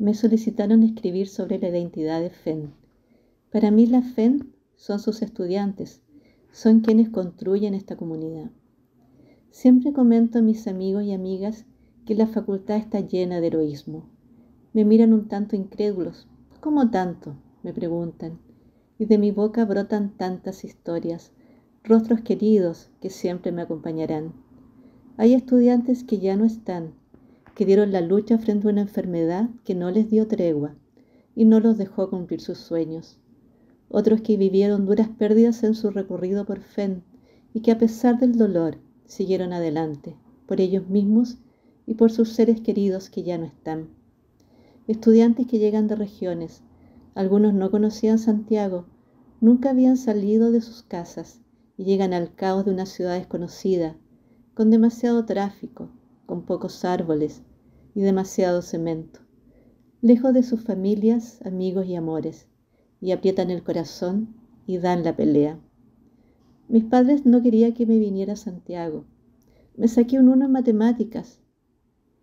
me solicitaron escribir sobre la identidad de FEN. Para mí la FEN son sus estudiantes, son quienes construyen esta comunidad. Siempre comento a mis amigos y amigas que la facultad está llena de heroísmo. Me miran un tanto incrédulos. ¿Cómo tanto? me preguntan. Y de mi boca brotan tantas historias, rostros queridos que siempre me acompañarán. Hay estudiantes que ya no están, que dieron la lucha frente a una enfermedad que no les dio tregua y no los dejó cumplir sus sueños. Otros que vivieron duras pérdidas en su recorrido por FEN y que a pesar del dolor siguieron adelante, por ellos mismos y por sus seres queridos que ya no están. Estudiantes que llegan de regiones, algunos no conocían Santiago, nunca habían salido de sus casas y llegan al caos de una ciudad desconocida, con demasiado tráfico, con pocos árboles, y demasiado cemento, lejos de sus familias, amigos y amores, y aprietan el corazón y dan la pelea. Mis padres no querían que me viniera a Santiago. Me saqué un uno en matemáticas.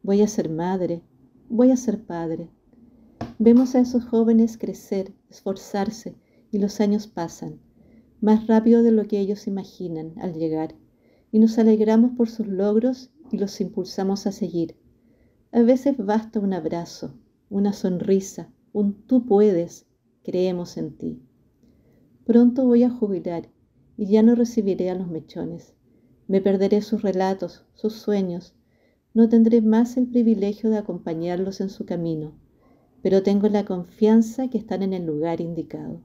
Voy a ser madre, voy a ser padre. Vemos a esos jóvenes crecer, esforzarse, y los años pasan, más rápido de lo que ellos imaginan al llegar, y nos alegramos por sus logros y los impulsamos a seguir a veces basta un abrazo, una sonrisa, un tú puedes, creemos en ti. Pronto voy a jubilar y ya no recibiré a los mechones. Me perderé sus relatos, sus sueños. No tendré más el privilegio de acompañarlos en su camino, pero tengo la confianza que están en el lugar indicado.